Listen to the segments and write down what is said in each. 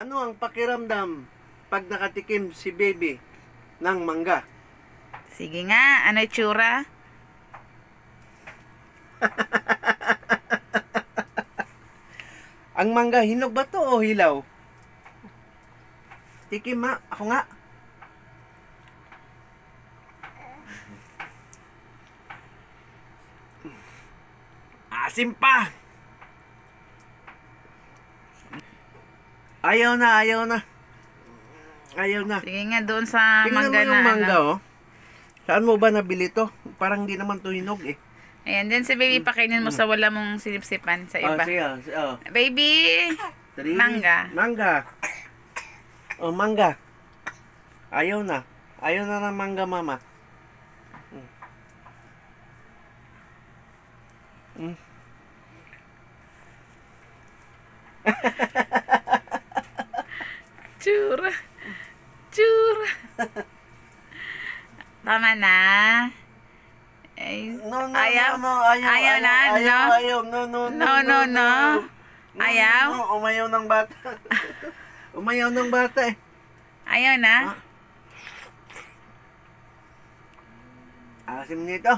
Ano ang pakiramdam pag nakatikim si baby ng mangga? Sige nga, ano itsura? ang mangga, hinog ba to o hilaw? Tikim ma, ako nga. Asim pa! Ayaw na, ayaw na. Ayaw na. Sige nga, doon sa Tingnan mangga na. Tingnan mo yung mangga, ano? oh. Saan mo ba nabili to? Parang hindi naman to hinog, eh. Ayan, din si baby, mm. pakainin mo sa mm. wala mong sinipsipan sa iba. Oh, sige, oh. Baby! Three. Mangga. Mangga. Oh, mangga. Ayaw na. Ayaw na ng mangga, mama. Mm. mm. Tsura. Tsura. Tama na. Ay, no, no, ayaw, no, no, ayaw, ayaw, ayaw, na, ayaw, no? ayaw, no, no, no, no, no, no. Ayaw? no. umayaw ng bata. umayaw ng bata eh. Ayaw na? Ah. Asim nito.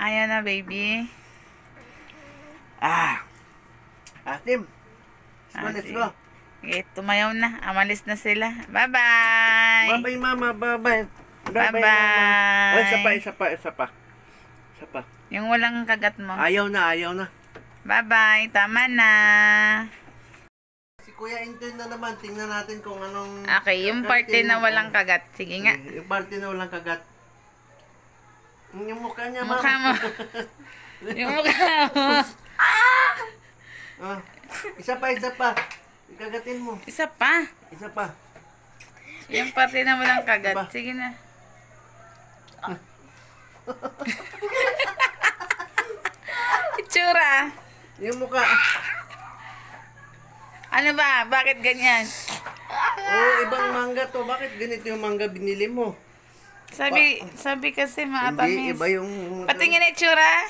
Ayaw na, baby. Ah. Asim. Let's go, let's ah, go. Okay, eh, tumayaw na. Amalis na sila. Bye-bye! Bye-bye, mama. Bye-bye. Bye-bye, mama. Oh, isa pa, isa pa, isa pa. Isa pa. Yung walang kagat mo. Ayaw na, ayaw na. Bye-bye. Tama na. Si Kuya Intin na naman. Tingnan natin kung anong... Okay, yung parte na walang kagat. Sige nga. Yung parte na walang kagat. Yung mukha niya, mama. Mukha mo. yung mukha mo. ah! ah! Isa pa, isa pa. Ikagatin mo. Isa pa. Isa pa. Yung parte na lang kagat. Pa. Sige na. Ah. Itsura. Yung mukha. Ano ba? Bakit ganyan? Oh, ibang mangga to. Bakit ganito yung mangga binili mo? Sabi, pa sabi kasi mga Hindi, pamis. iba yung... Patingin itsura.